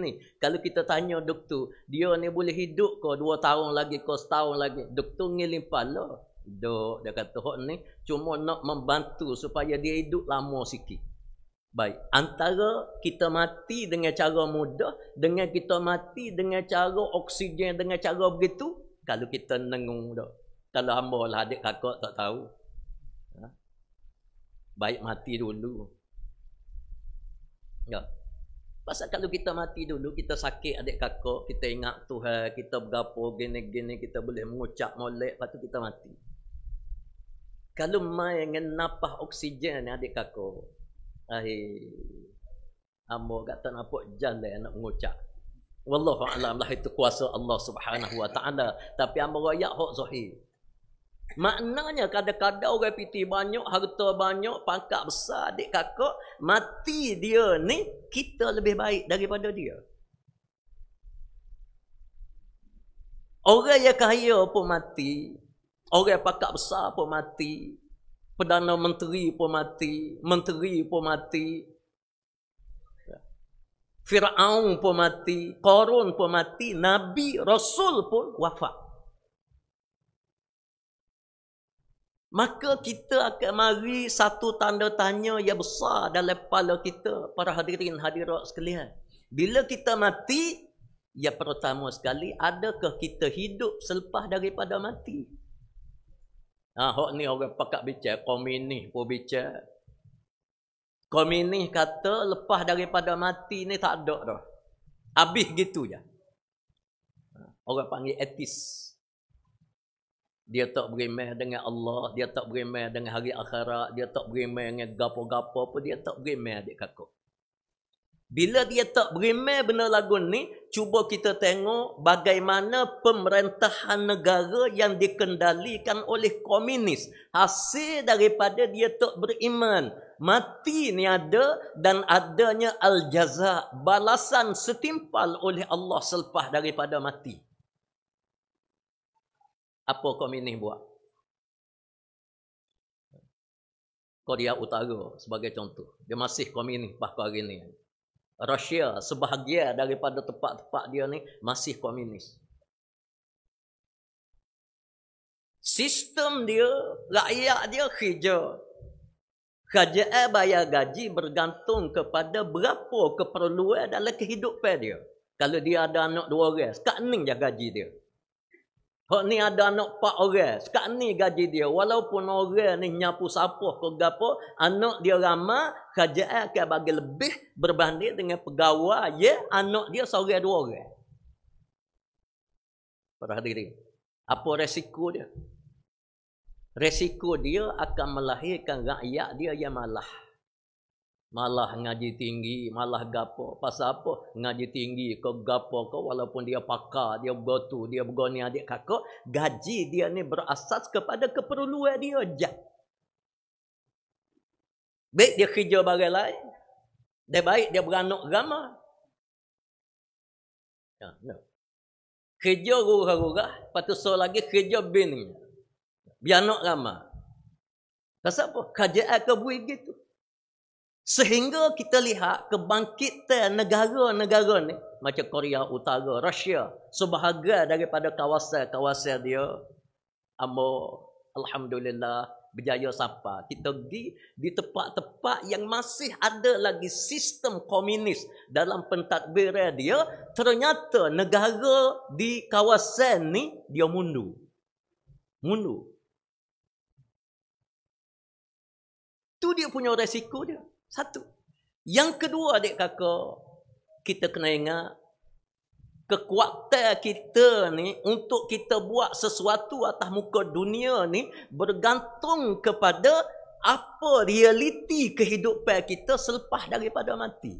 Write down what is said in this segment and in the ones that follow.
ni kalau kita tanya doktor dia ni boleh hidup ke dua tahun lagi ke tahun lagi doktor ngiling pala dok dia kata hok ni cuma nak membantu supaya dia hidup lama sikit baik antara kita mati dengan cara mudah dengan kita mati dengan cara oksigen dengan cara begitu kalau kita nengung dok kalau hamba lah adik kakak tak tahu ha? baik mati dulu ya. Pasal kalau kita mati dulu, kita sakit adik kakak, kita ingat Tuhan, kita bergapur, gini-gini, kita boleh mengucap molek, lepas tu kita mati. Kalau mai dengan napah oksigen ni adik kakak, akhir, ambo kata nampak jalan nak mengucap. wallahualam lah itu kuasa Allah Subhanahu wa taala, tapi ambo royak hok zahir. Maknanya kadang-kadang orang piti banyak, harta banyak, pangkat besar, adik kakak, mati dia ni, kita lebih baik daripada dia. Orang yang kaya pun mati, orang yang pangkat besar pun mati, Perdana Menteri pun mati, Menteri pun mati, Fir'aun pun mati, Korun pun mati, Nabi, Rasul pun wafat. Maka kita akan mari satu tanda tanya yang besar dalam kepala kita para hadirin hadirat sekalian. Bila kita mati, ya pertama sekali, adakah kita hidup selepas daripada mati? Ha, hok ni orang pakat bicar, komunis pun bicar. Komunis kata lepas daripada mati ni tak ada dah. Habis gitu je. Ha, orang panggil etis dia tak berimeh dengan Allah, dia tak berimeh dengan hari akhirat, dia tak berimeh dengan gapo-gapo apa, dia tak berimeh adik kakak. Bila dia tak berimeh benda lagu ni, cuba kita tengok bagaimana pemerintahan negara yang dikendalikan oleh komunis. Hasil daripada dia tak beriman. Mati ni ada dan adanya al-jazak. Balasan setimpal oleh Allah selepas daripada mati apa kau minih buat? Korea Utara sebagai contoh. Dia masih komunis pas hari ni, Rusia sebahagia daripada tempat-tempat dia ni masih komunis. Sistem dia, rakyat dia hijau. Kerajaan bayar gaji bergantung kepada berapa keperluan dalam kehidupan dia. Kalau dia ada anak dua orang, sekat ni je gaji dia. Hak ni ada anak pak orang. Sekak ni gaji dia. Walaupun orang ni nyapu sapu, ke gapo, anak dia ramah, kerja, akan bagi lebih berbanding dengan pegawai. Ya, anak dia seorang dua orang. Para hadirin. Apa resiko dia? Resiko dia akan melahirkan rakyat dia yang malah. Malah ngaji tinggi, malah gapo. Pasal apa? Ngaji tinggi ke gapo ke walaupun dia pakar, dia bergotu, dia bergoni adik kakak. Gaji dia ni berasas kepada keperluan dia je. Baik dia kerja bagai lain. Dia baik dia beranak ramah. Ya, no. Ya. Kerja rurah-rurah. Lepas tu so lagi kerja bini. Biar nak ramah. Pasal apa? Kajian ke gitu. Sehingga kita lihat kebangkitan negara-negara ni macam Korea Utara, Rusia, sebahagian daripada kawasan-kawasan dia ambo alhamdulillah berjaya sapa. kita di di tempat-tempat yang masih ada lagi sistem komunis dalam pentadbiran dia ternyata negara di kawasan ni dia mundur mundur tu dia punya resiko dia satu. Yang kedua adik kakak, kita kena ingat kekuatan kita ni untuk kita buat sesuatu atas muka dunia ni bergantung kepada apa realiti kehidupan kita selepas daripada mati.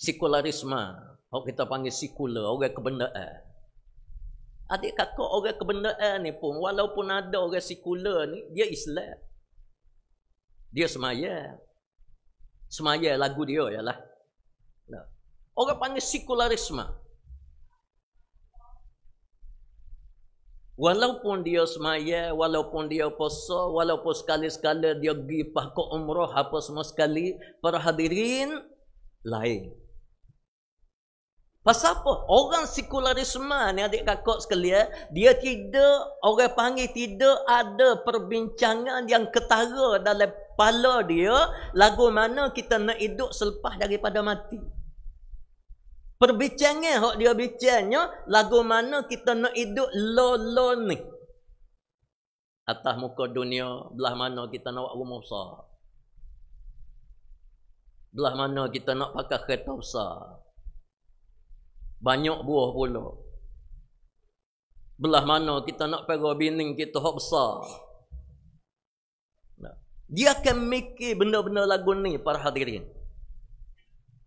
Sekularisme, orang kita panggil sekular, orang kebenaran. Adik kakak orang kebenaran ni pun, walaupun ada orang sekular ni, dia Islam. Dia semaya. Semaya lagu dia ialah. Orang panggil sekularisme. Walaupun dia semaya, walaupun dia puasa, walaupun sekali-sekala dia pergi pahkuk umrah, apa semua sekali, para hadirin lain. Pasal apa? Orang sekularisme ni adik kakak sekalian, dia tidak, orang panggil tidak ada perbincangan yang ketara dalam kepala dia lagu mana kita nak hidup selepas daripada mati. Perbincangan hak dia bincangnya, lagu mana kita nak hidup lo ni. Atas muka dunia, belah mana kita nak buat rumah besar. Belah mana kita nak pakai kereta besar. Banyak buah pula. Belah mana kita nak pergi bini kita hak besar. Dia akan mikir benda-benda lagu ni para hadirin.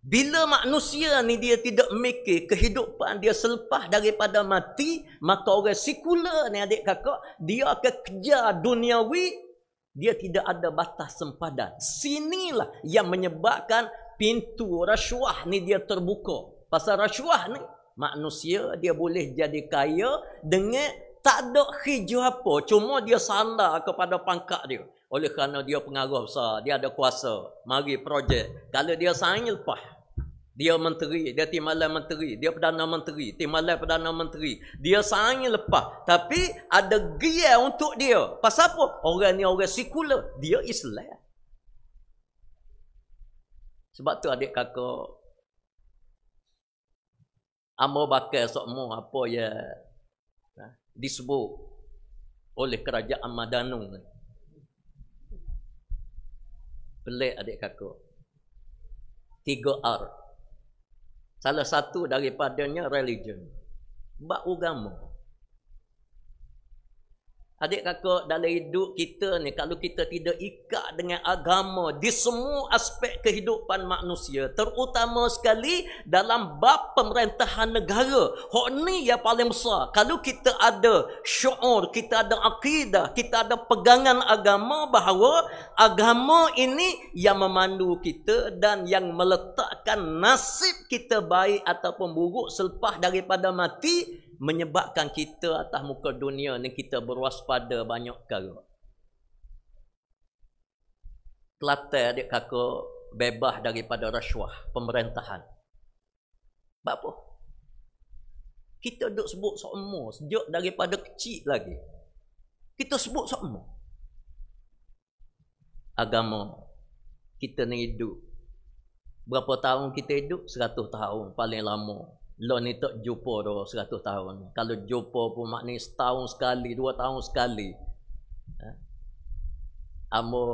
Bila manusia ni dia tidak mikir kehidupan dia selepas daripada mati, maka orang sekular ni adik kakak, dia akan kejar duniawi, dia tidak ada batas sempadan. Sinilah yang menyebabkan pintu rasuah ni dia terbuka. Pasal rasuah ni, manusia dia boleh jadi kaya dengan tak ada hijau apa. Cuma dia sandar kepada pangkat dia. Oleh kerana dia pengaruh besar, dia ada kuasa, mari projek. Kalau dia saing lepas, dia menteri, dia timbalan menteri, dia perdana menteri, timbalan perdana menteri. Dia saing lepas. Tapi ada gaya untuk dia. Pasal apa? Orang ni orang sekular. Dia Islam. Sebab tu adik kakak Amo bakal sokmo apa ya ha, disebut oleh kerajaan Madanu. Pelik adik kakak. Tiga R. Salah satu daripadanya religion. Bak agama. Adik kakak dalam hidup kita ni kalau kita tidak ikat dengan agama di semua aspek kehidupan manusia terutama sekali dalam bab pemerintahan negara hak ni yang paling besar kalau kita ada syuur kita ada akidah kita ada pegangan agama bahawa agama ini yang memandu kita dan yang meletakkan nasib kita baik ataupun buruk selepas daripada mati menyebabkan kita atas muka dunia ni kita berwaspada banyak perkara. Kelantan adik kakak bebas daripada rasuah pemerintahan. Sebab apa? Kita duduk sebut semua sejak daripada kecil lagi. Kita sebut semua. Agama kita ni hidup. Berapa tahun kita hidup? 100 tahun paling lama lo ni tak jumpa dah seratus tahun. Kalau jumpa pun maknanya setahun sekali, dua tahun sekali. Ha? Amo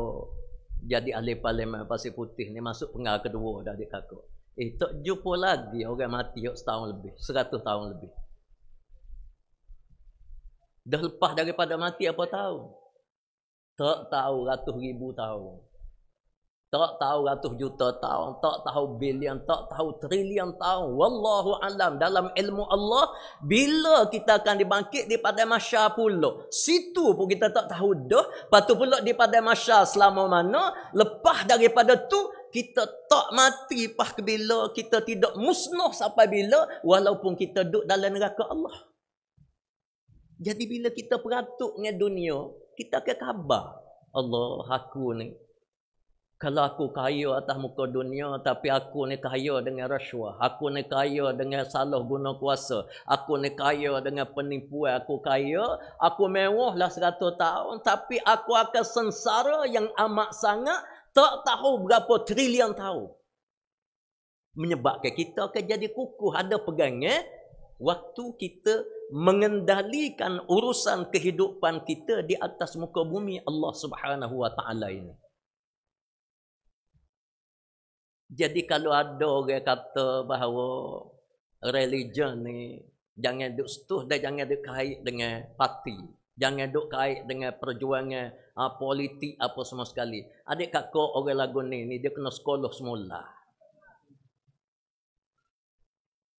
jadi ahli parlimen pasir putih ni masuk pengar kedua dah adik kakak. Eh, tak jumpa lagi orang mati setahun lebih, seratus tahun lebih. Dah lepas daripada mati apa tahu? Tak tahu ratus ribu tahun. Tak tahu ratus juta tahun, tak tahu bilion, tak tahu trilion tahun. Wallahu alam dalam ilmu Allah, bila kita akan dibangkit di pada masya pula. Situ pun kita tak tahu dah. Lepas tu pula di pada masya selama mana. Lepas daripada tu, kita tak mati pas ke bila. Kita tidak musnah sampai bila. Walaupun kita duduk dalam neraka Allah. Jadi bila kita peratuk dengan dunia, kita akan khabar. Allah aku ni kalau aku kaya atas muka dunia tapi aku ni kaya dengan rasuah aku ni kaya dengan salah guna kuasa aku ni kaya dengan penipuan aku kaya aku mewah mewahlah 100 tahun tapi aku akan sengsara yang amat sangat tak tahu berapa trilion tahun menyebabkan kita akan jadi kukuh ada pegangnya eh? waktu kita mengendalikan urusan kehidupan kita di atas muka bumi Allah Subhanahu ini jadi kalau ada orang kata bahawa religion ni jangan duk setuh dan jangan duk kait dengan parti. Jangan duk kait dengan perjuangan ha, politik apa semua sekali. Adik kakak orang lagu ni, ni dia kena sekolah semula.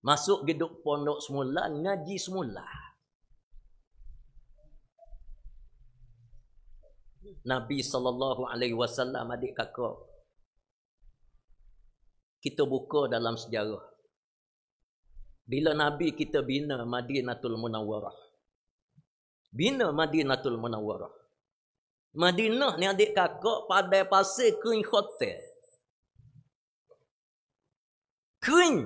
Masuk geduk pondok semula, ngaji semula. Nabi saw alaihi adik kakak kita buka dalam sejarah. Bila Nabi kita bina Madinatul Munawwarah. Bina Madinatul Munawwarah. Madinah ni adik kakak pada pasir kuih khotel. Kuih.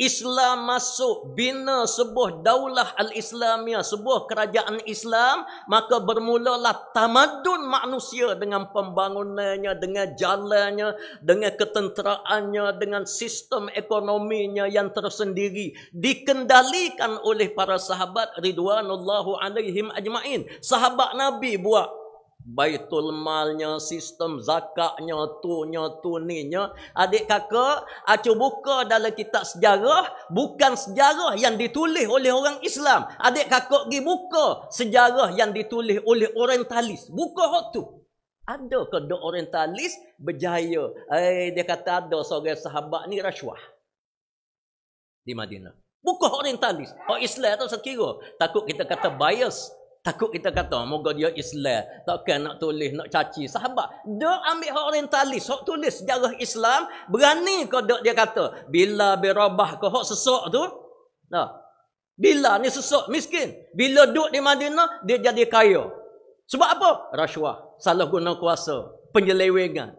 Islam masuk bina sebuah daulah al islamia sebuah kerajaan Islam, maka bermulalah tamadun manusia dengan pembangunannya, dengan jalannya, dengan ketenteraannya, dengan sistem ekonominya yang tersendiri. Dikendalikan oleh para sahabat Ridwanullahu alaihim ajma'in. Sahabat Nabi buat, baitul malnya, sistem zakatnya, tunya, tuninya. Adik kakak, aku buka dalam kitab sejarah, bukan sejarah yang ditulis oleh orang Islam. Adik kakak pergi buka sejarah yang ditulis oleh orientalis. Buka hak tu. Ada ke orientalis berjaya? Eh, dia kata ada seorang sahabat ni rasuah. Di Madinah. Buka orientalis. Orang oh, Islam tu sekiranya. Takut kita kata bias. Takut kita kata, moga dia Islam. Takkan nak tulis, nak caci. Sahabat, dia ambil orientalis. sok tulis sejarah Islam. Berani kau dia, dia kata. Bila berubah kau sesok tu. Nah. Bila ni sesok, miskin. Bila duduk di Madinah, dia jadi kaya. Sebab apa? Rasuah. Salah guna kuasa. Penyelewengan.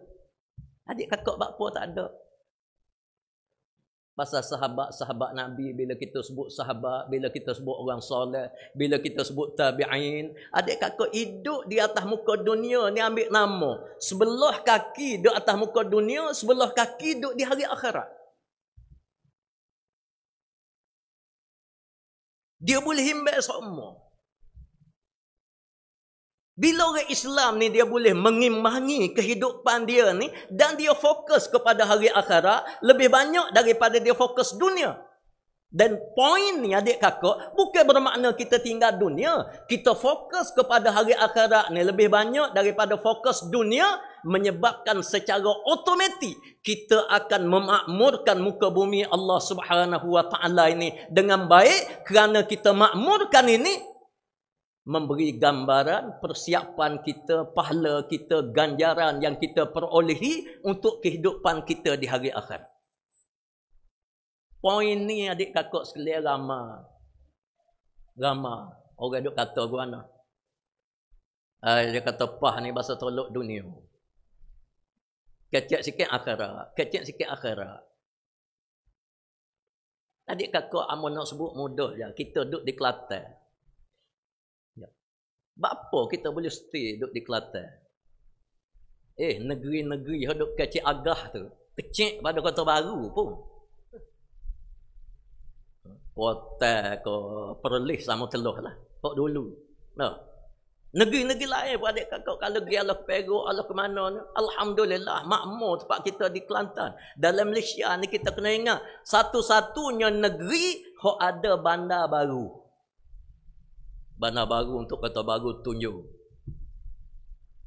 Adik kakak bapa tak ada. Pasal sahabat-sahabat Nabi, bila kita sebut sahabat, bila kita sebut orang soleh, bila kita sebut tabi'in. Adik kakak hidup di atas muka dunia ni ambil nama. Sebelah kaki di atas muka dunia, sebelah kaki duduk di hari akhirat. Dia boleh himbat semua. Bila orang Islam ni dia boleh mengimbangi kehidupan dia ni dan dia fokus kepada hari akhirat lebih banyak daripada dia fokus dunia. Dan poin ni adik kakak bukan bermakna kita tinggal dunia. Kita fokus kepada hari akhirat ni lebih banyak daripada fokus dunia menyebabkan secara otomatik kita akan memakmurkan muka bumi Allah Subhanahu Wa Taala ini dengan baik kerana kita makmurkan ini memberi gambaran persiapan kita, pahala kita, ganjaran yang kita perolehi untuk kehidupan kita di hari akhir. Poin ni adik kakak sekalian lama. Lama. Orang duk kata gua nak. Uh, dia kata pah ni bahasa tolok dunia. Kecik sikit akhirat. kecik sikit akhirat. Tadi kakak amun nak sebut mudah je. Kita duduk di Kelantan. Bapa kita boleh stay duduk di Kelantan? Eh, negeri-negeri yang duduk kecil agah tu. kecik pada kota baru pun. Kota ke perlis sama teluh lah. Kok dulu. No. Negeri-negeri lain pun adik kakak. Kalau pergi Allah ke Peru, Allah ke mana ni. Alhamdulillah, makmur tempat kita di Kelantan. Dalam Malaysia ni kita kena ingat. Satu-satunya negeri yang ada bandar baru. Bandar baru untuk kata baru tunjuk.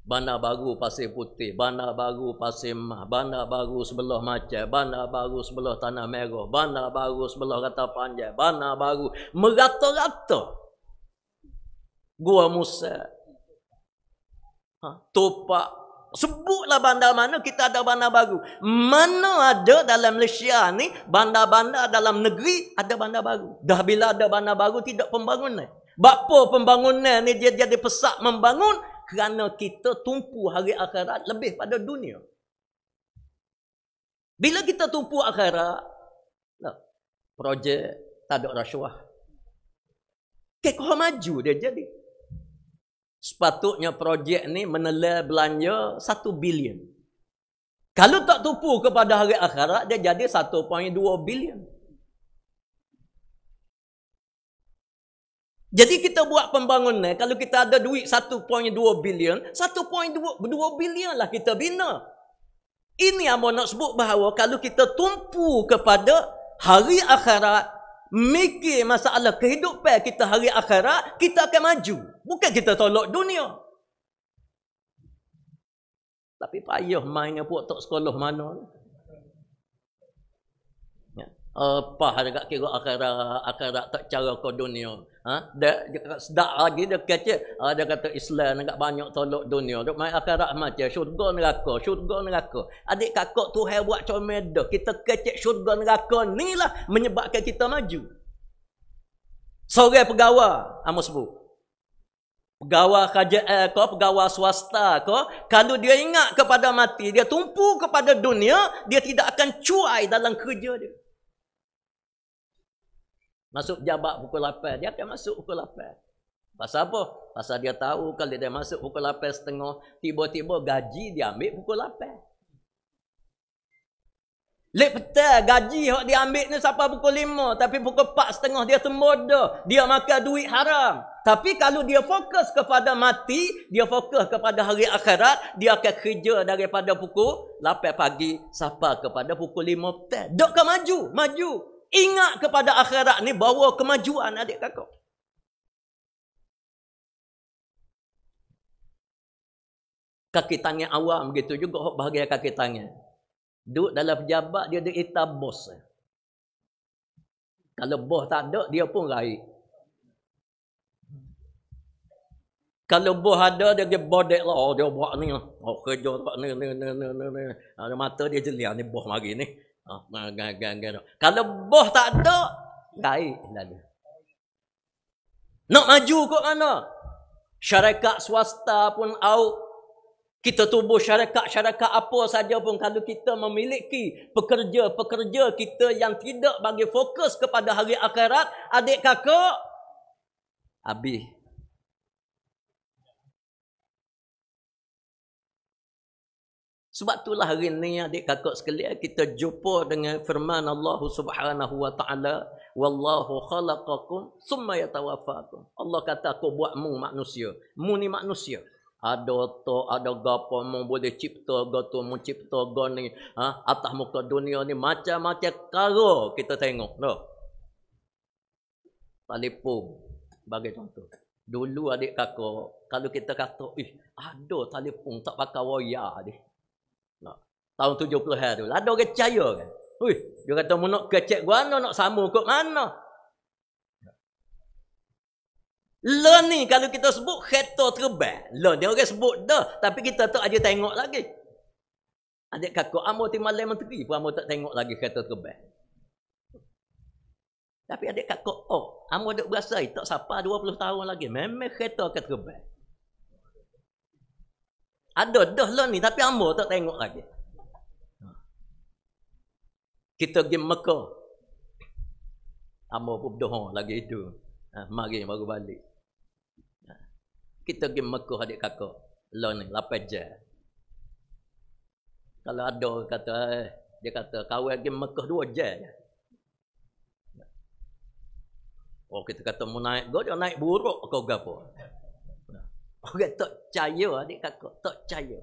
Bandar baru pasir putih. Bandar baru pasir mah. Bandar baru sebelah macet. Bandar baru sebelah tanah merah. Bandar baru sebelah rata panjang. Bandar baru merata-rata. Gua Musa. Ha? Topak. Sebutlah bandar mana kita ada bandar baru. Mana ada dalam Malaysia ni bandar-bandar dalam negeri ada bandar baru. Dah bila ada bandar baru tidak pembangunan. Eh? Bapa pembangunan ni dia jadi pesak membangun kerana kita tumpu hari akhirat lebih pada dunia. Bila kita tumpu akhirat, lah, projek tak ada rasuah. Kekoh maju dia jadi. Sepatutnya projek ni menelan belanja satu bilion. Kalau tak tumpu kepada hari akhirat, dia jadi 1.2 bilion. Jadi kita buat pembangunan, kalau kita ada duit 1.2 bilion, 1.2 bilion lah kita bina. Ini yang nak sebut bahawa kalau kita tumpu kepada hari akhirat, mikir masalah kehidupan kita hari akhirat, kita akan maju. Bukan kita tolak dunia. Tapi payah mainnya buat tak sekolah mana. Ni. Lepas dia kata kira akara akara tak cara ke dunia. Ha? Dia, dia kata sedap lagi dia kata ha, dia kata Islam nak banyak tolok dunia. Dok mai akara macam syurga neraka, syurga neraka. Adik kakak tu Tuhan buat comel dah. Kita kata syurga neraka ni lah menyebabkan kita maju. Seorang pegawai amo ha, sebut. Pegawai kerajaan ke, pegawai swasta ke, kalau dia ingat kepada mati, dia tumpu kepada dunia, dia tidak akan cuai dalam kerja dia. Masuk jabat pukul 8. Dia akan masuk pukul 8. Pasal apa? Pasal dia tahu kalau dia masuk pukul 8 setengah, tiba-tiba gaji dia ambil pukul 8. Lep petah, gaji yang dia ambil ni sampai pukul 5. Tapi pukul 4 setengah dia semoda. Dia makan duit haram. Tapi kalau dia fokus kepada mati, dia fokus kepada hari akhirat, dia akan kerja daripada pukul 8 pagi sampai kepada pukul 5 petang. Dok ke maju, maju. Ingat kepada akhirat ni bawa kemajuan adik kakak. Kaki tangan awam gitu juga bahagian kaki tangan. Duduk dalam pejabat dia ada etab bos. Kalau bos tak ada dia pun raih. Kalau bos ada dia pergi bodek lah. Oh, dia buat ni lah. Oh, kerja tak ni ni ni ni ni. Ada mata dia jelian lah ni bos mari ni. Ha, Kalau boh tak ada, baik lalu. Nak maju kok mana? Syarikat swasta pun out. Kita tubuh syarikat-syarikat apa saja pun kalau kita memiliki pekerja-pekerja kita yang tidak bagi fokus kepada hari akhirat, adik kakak, habis Sebab itulah hari ini adik kakak sekalian kita jumpa dengan firman Allah Subhanahu wa taala wallahu khalaqakum summa yatawaffakum. Allah kata aku buat mu manusia. Mu ni manusia. Ada to ada gapo mu boleh cipta ga tu mu cipta ga ni. Ha? atas muka dunia ni macam-macam cara kita tengok. no Telefon bagi contoh. Dulu adik kakak kalau kita kata, "Ih, ada telefon tak pakai wayar dia." tahun 70-an tu. Ada orang percaya kan. Hui, dia kata mu nak kecek gua no, nak sama kok mana? Le ni kalau kita sebut kereta terbang, le dia orang sebut dah, tapi kita tak aja tengok lagi. Adik kakak amo ah, ti malam menteri pun amo ah, tak tengok lagi kereta terbang. Tapi adik kakak oh, amo ah, tak berasa eh, tak sapa 20 tahun lagi memang kereta akan terbang. Ada dah lah ni tapi amo tak tengok lagi. Kita pergi Mekah. Amor pun berdoa lagi itu. Ha, mari baru balik. Ha. Kita pergi Mekah adik kakak. Lo lah ni, lapan je. Kalau ada orang kata, eh, dia kata, kau pergi Mekah dua je. Oh, kita kata, mau naik go, dia naik buruk kau gapo. Ha. Orang okay, tak percaya adik kakak, tak percaya.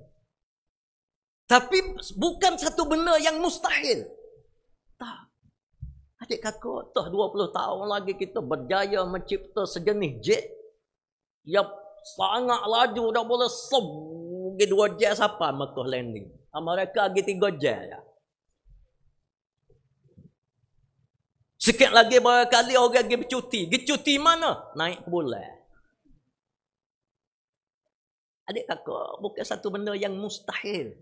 Tapi bukan satu benda yang mustahil. Tak. Adik kakak, tak 20 tahun lagi kita berjaya mencipta sejenis jet. Yang sangat laju dah boleh sub. Mungkin dua jet siapa Mekah landing. Amerika ah, lagi tiga jet. Ya. Sikit lagi barangkali orang pergi bercuti. Bercuti mana? Naik ke bulan. Adik kakak, bukan satu benda yang mustahil.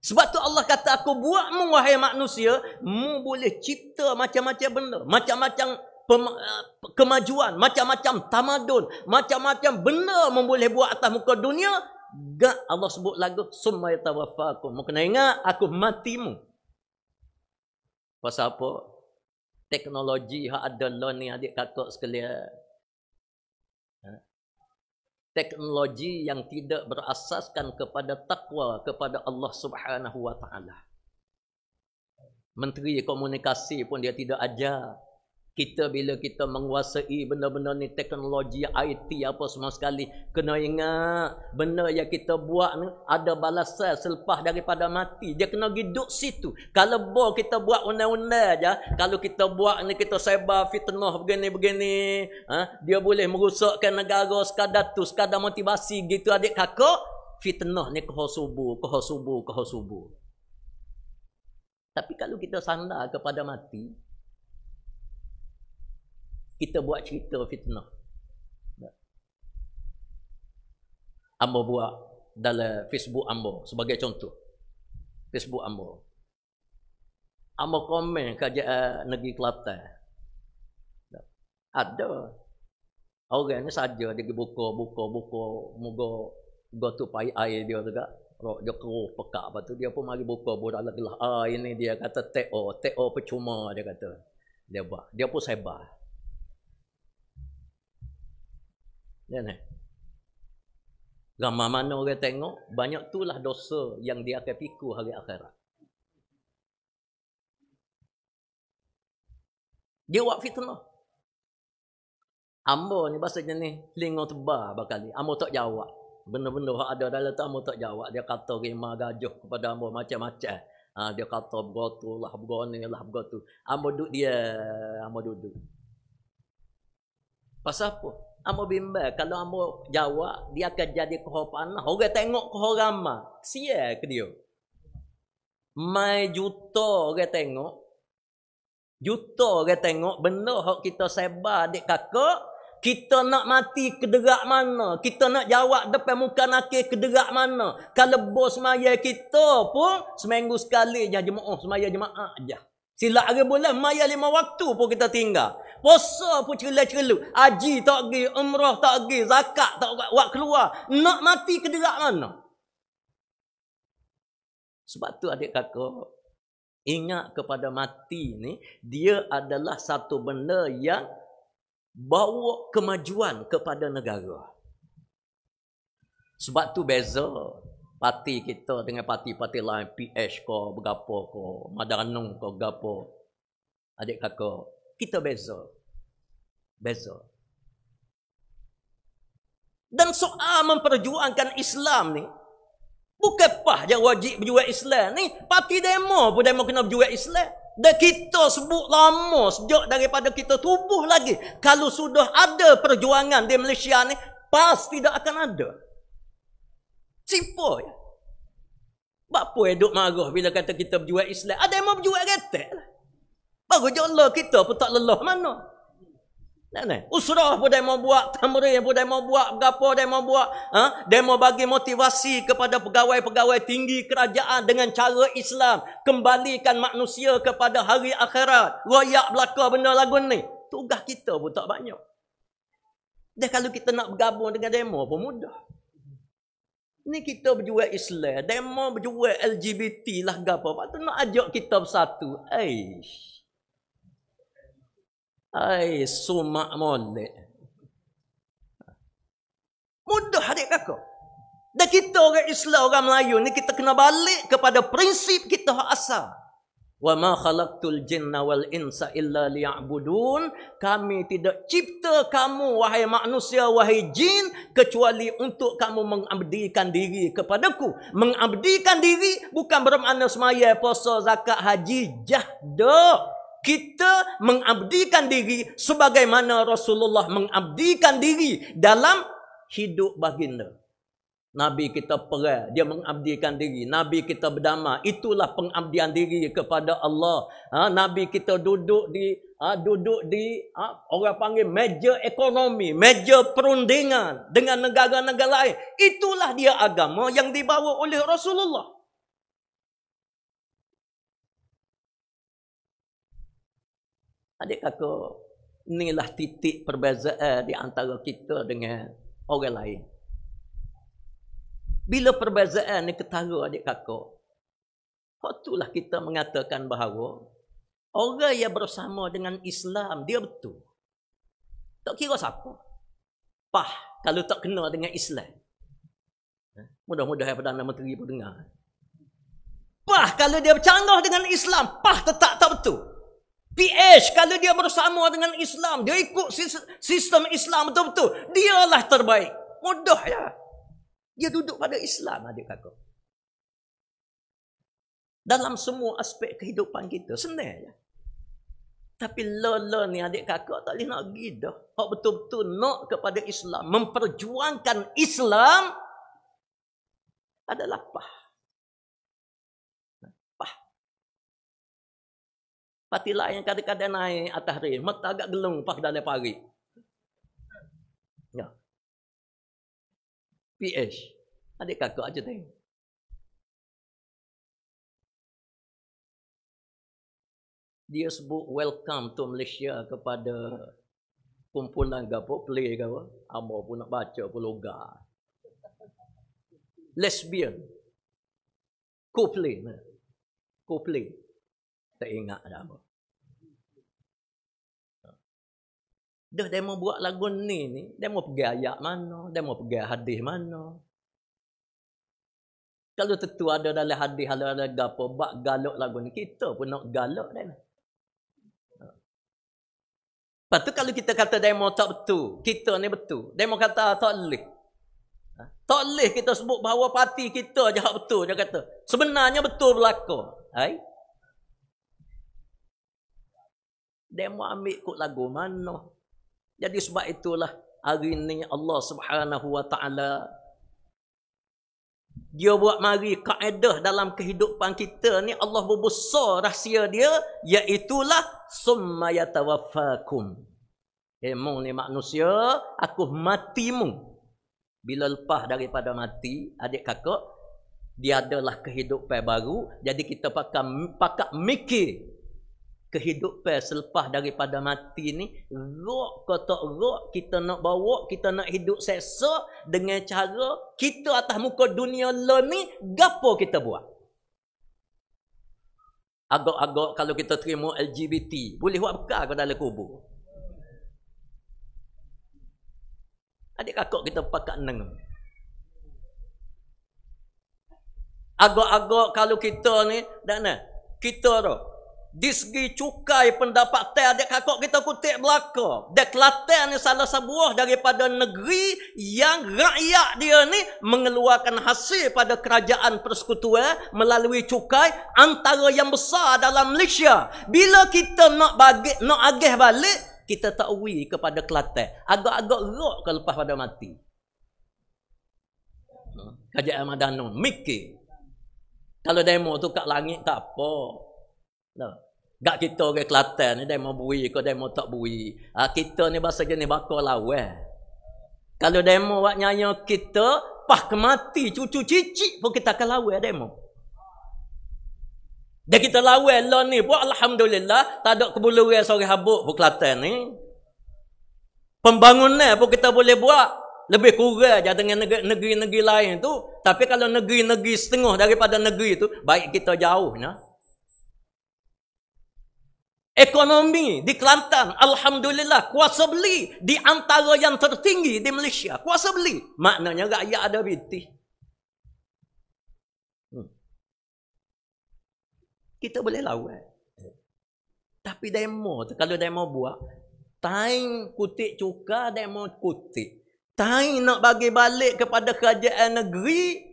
Sebab tu Allah kata aku buat mu wahai manusia, mu boleh cipta macam-macam benda, macam-macam eh, kemajuan, macam-macam tamadun, macam-macam benda memboleh buat atas muka dunia. Gak Allah sebut lagu summa yatawaffakum. Mu kena ingat aku matimu. Pasal apa? Teknologi hak ada lo ni adik kakak sekalian teknologi yang tidak berasaskan kepada takwa kepada Allah Subhanahu wa taala. Menteri komunikasi pun dia tidak ajar kita bila kita menguasai benda-benda ni teknologi IT apa semua sekali kena ingat benda yang kita buat ni ada balasan selepas daripada mati. Dia kena hidup situ. Kalau boleh kita buat unda-unda aja, kalau kita buat ni kita sebar fitnah begini-begini, ha? dia boleh merusakkan negara sekadar tu, sekadar motivasi gitu adik kakak. Fitnah ni kohol subuh, kohol subuh, kohol subuh. Tapi kalau kita sandar kepada mati, kita buat cerita fitnah. Ambo buat dalam Facebook Ambo sebagai contoh. Facebook Ambo. Ambo komen kerajaan eh, negeri Kelantan. Ada. Orang ni saja dia buka buka buka muka go tu pai air dia juga. Rok dia keruh pekak apa tu dia pun mari buka bodoh dalam gelas. Ah ini dia kata TO, TO percuma dia kata. Dia buat. Dia pun sebar. Ya ni. Ramai mana orang tengok, banyak itulah dosa yang dia akan pikul hari akhirat. Dia buat fitnah. Ambo ni bahasa jenis lingo tebal bakal ni. Ambo tak jawab. Benda-benda yang ada dalam tu Ambo tak jawab. Dia kata rima gajah kepada Ambo macam-macam. Ha, dia kata begitu lah begitu lah begitu. Ambo duduk dia. Ambo duduk. Pasal apa? Amo bimba kalau amo jawab dia akan jadi kehopan. Orang tengok ke orang ma. Sia ke dia. Mai juta orang tengok. Juta orang tengok benda hok kita sebar adik kakak kita nak mati kederak mana? Kita nak jawab depan muka nak kederak mana? Kalau bos maya kita pun seminggu sekali je jemaah, semaya jemaah je. Silap hari bulan maya lima waktu pun kita tinggal. Puasa pun celu-celu. Haji tak pergi, umrah tak pergi, zakat tak buat, buat keluar. Nak mati ke derak mana? Sebab tu adik kakak, ingat kepada mati ni, dia adalah satu benda yang bawa kemajuan kepada negara. Sebab tu beza parti kita dengan parti-parti lain, PH kau, bergapa kau, Madanung kau, bergapa. Adik kakak, kita beza. Beza. Dan soal memperjuangkan Islam ni, bukan pah dia wajib berjuang Islam ni. Parti demo pun demo kena berjuang Islam. Dan kita sebut lama sejak daripada kita tubuh lagi. Kalau sudah ada perjuangan di Malaysia ni, pas tidak akan ada. Simple. Bapak pun hidup marah bila kata kita berjuang Islam. Ada yang mau berjuang retek lah. Baru Allah kita pun tak lelah mana. Nak ni? Usrah pun dia mau buat, tamrin pun dia mau buat, berapa dia mau buat. Ha? Dia mau bagi motivasi kepada pegawai-pegawai tinggi kerajaan dengan cara Islam. Kembalikan manusia kepada hari akhirat. Royak belaka benda lagu ni. Tugas kita pun tak banyak. Dan kalau kita nak bergabung dengan demo pun mudah. Ni kita berjual Islam, demo berjual LGBT lah gapo. Patut nak ajak kita bersatu. Aish. Hai, sumak molek. Mudah adik kakak. Dan kita orang Islam, orang Melayu ni kita kena balik kepada prinsip kita asal. Wa ma khalaqtul jinna wal insa illa liya'budun. Kami tidak cipta kamu wahai manusia wahai jin kecuali untuk kamu mengabdikan diri kepadaku. Mengabdikan diri bukan bermakna semaya puasa zakat haji jahdah kita mengabdikan diri sebagaimana Rasulullah mengabdikan diri dalam hidup baginda. Nabi kita perai, dia mengabdikan diri. Nabi kita berdama, itulah pengabdian diri kepada Allah. Ha, Nabi kita duduk di ha, duduk di ha, orang panggil meja ekonomi, meja perundingan dengan negara-negara lain. Itulah dia agama yang dibawa oleh Rasulullah. Adik kakak, inilah titik perbezaan di antara kita dengan orang lain. Bila perbezaan ni ketara adik kakak, waktulah kita mengatakan bahawa orang yang bersama dengan Islam, dia betul. Tak kira siapa. Pah, kalau tak kena dengan Islam. Ha? Mudah-mudahan nama Menteri pun dengar. Pah, kalau dia bercanggah dengan Islam, pah tetap tak betul. PH kalau dia bersama dengan Islam, dia ikut sistem Islam betul-betul, dialah terbaik. Mudah ya. Dia duduk pada Islam adik kakak. Dalam semua aspek kehidupan kita, senang ya. Tapi lele ni adik kakak tak boleh nak pergi dah. Hak betul-betul nak kepada Islam, memperjuangkan Islam adalah paham. Pati lah yang kadang-kadang naik atas hari. Mata agak gelung pas dalam pari. Ya. PS. Adik kakak aja tengok. Dia sebut welcome to Malaysia kepada kumpulan gapo play gapo. Amo pun nak baca pun loga. Lesbian. couple, play co tak ingat dah apa. dia mau buat lagu ni ni, dia mau pergi ayat mana, dia mau pergi hadis mana. Kalau tentu ada dalam hadis, kalau ada gapo, bak galak lagu ni, kita pun nak galak dia. Lepas tu kalau kita kata demo tak betul, kita ni betul. Demo kata tak boleh. Ha? Tak boleh kita sebut bahawa parti kita jahat betul. Dia kata, sebenarnya betul berlaku. Eh? demo ambil kot lagu mana. Jadi sebab itulah hari ini Allah Subhanahu Wa Taala dia buat mari kaedah dalam kehidupan kita ni Allah berbesar rahsia dia iaitu lah summa yatawaffakum. Emong eh, ni manusia aku matimu. Bila lepas daripada mati adik kakak dia adalah kehidupan baru jadi kita pakai pakai mikir kehidupan selepas daripada mati ni rok ke tak rok kita nak bawa kita nak hidup seksa dengan cara kita atas muka dunia le ni gapo kita buat agak-agak kalau kita terima LGBT boleh buat bekal ke dalam kubur adik kakak kita pakak neng agak-agak kalau kita ni dak nah kita tu di segi cukai pendapat teh adik kakak kita kutip belaka. Dan Kelantan ni salah sebuah daripada negeri yang rakyat dia ni mengeluarkan hasil pada kerajaan persekutuan melalui cukai antara yang besar dalam Malaysia. Bila kita nak bagi, nak agih balik, kita takwi kepada Kelantan. Agak-agak rok ke lepas pada mati. Kajian hmm, Madanun, mikir. Kalau demo tu kat langit, tak apa. Nah, Gak kita orang Kelantan ni demo bui ke demo tak bui. Ha, kita ni bahasa jenis bakal lawan. Eh. Kalau demo wak nyanyo kita pah kemati cucu cici pun kita akan lawan eh, demo. Dia kita lawan eh, lah ni pun alhamdulillah tak ada kebuluran sore habuk pun Kelantan ni. Pembangunan pun kita boleh buat lebih kurang aja dengan negeri-negeri lain tu. Tapi kalau negeri-negeri setengah daripada negeri tu, baik kita jauh nah. Ekonomi di Kelantan, Alhamdulillah, kuasa beli di antara yang tertinggi di Malaysia. Kuasa beli. Maknanya rakyat ada binti. Hmm. Kita boleh lawan. Tapi demo, kalau demo buat, time kutik cuka, demo kutik Time nak bagi balik kepada kerajaan negeri,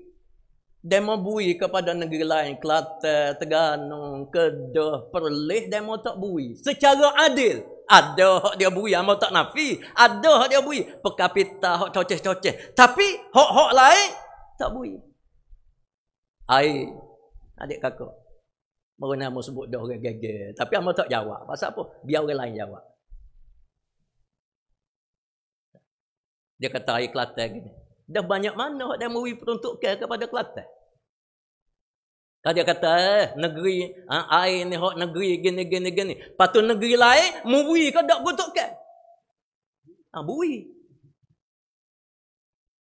Demo bui kepada negeri lain. Kelantan, Terengganu, Kedah, Perlis. Demo tak bui. Secara adil. Ada hak dia bui. Amal tak nafi. Ada hak dia bui. Perkapita hak coceh-coceh. Tapi hak-hak lain tak bui. Hai. Adik kakak. Baru nama sebut dah orang gege. Tapi amal tak jawab. Pasal apa? Biar orang lain jawab. Dia kata air Kelantan gini dah banyak mana dah mewi peruntukkan kepada Kelantan. Kalau kata, eh, negeri, eh, air ni, hok negeri, gini, gini, gini. Lepas tu negeri lain, mewi kau tak peruntukkan. Ha, ah, mewi.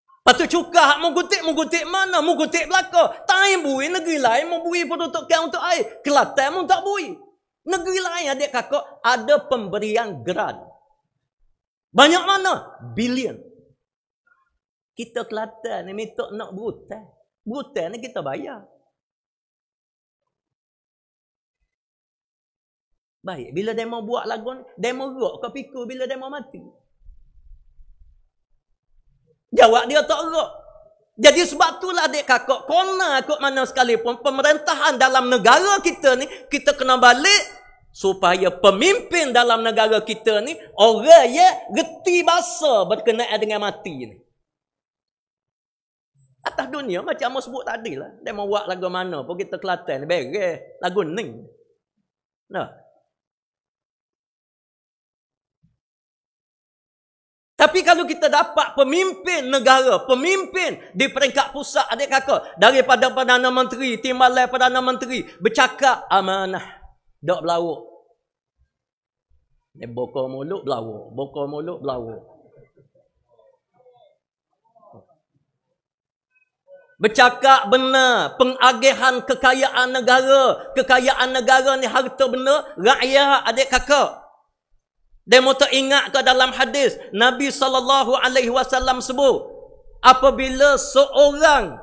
Lepas tu cuka, hak mengutik, mengutik mana, mengutik belakang. Tak ada bui negeri lain mewi peruntukkan untuk air. Kelantan pun tak mewi. Negeri lain, adik kakak, ada pemberian geran. Banyak mana? Billion. Kita Kelantan ni metod nak berhutan. Berhutan ni kita bayar. Baik, bila dia mau buat lagu ni, dia mau rock kau pikul bila dia mau mati. Jawab dia tak rock. Jadi sebab itulah adik kakak, kona kot mana sekalipun, pemerintahan dalam negara kita ni, kita kena balik supaya pemimpin dalam negara kita ni, orang yang reti bahasa berkenaan dengan mati ni. Atas dunia macam Amos sebut tadi lah. Dia mau buat lagu mana pun kita Kelantan. Bege, lagu ni. Nah. Tapi kalau kita dapat pemimpin negara, pemimpin di peringkat pusat adik kakak, daripada Perdana Menteri, Timbalan Perdana Menteri, bercakap amanah. Tak berlawak. Ini bokong mulut berlawak. Bokong mulut berlawak. Bercakap benar pengagihan kekayaan negara. Kekayaan negara ni harta benda, rakyat adik kakak. Dan mau tak ingat ke dalam hadis, Nabi SAW sebut, apabila seorang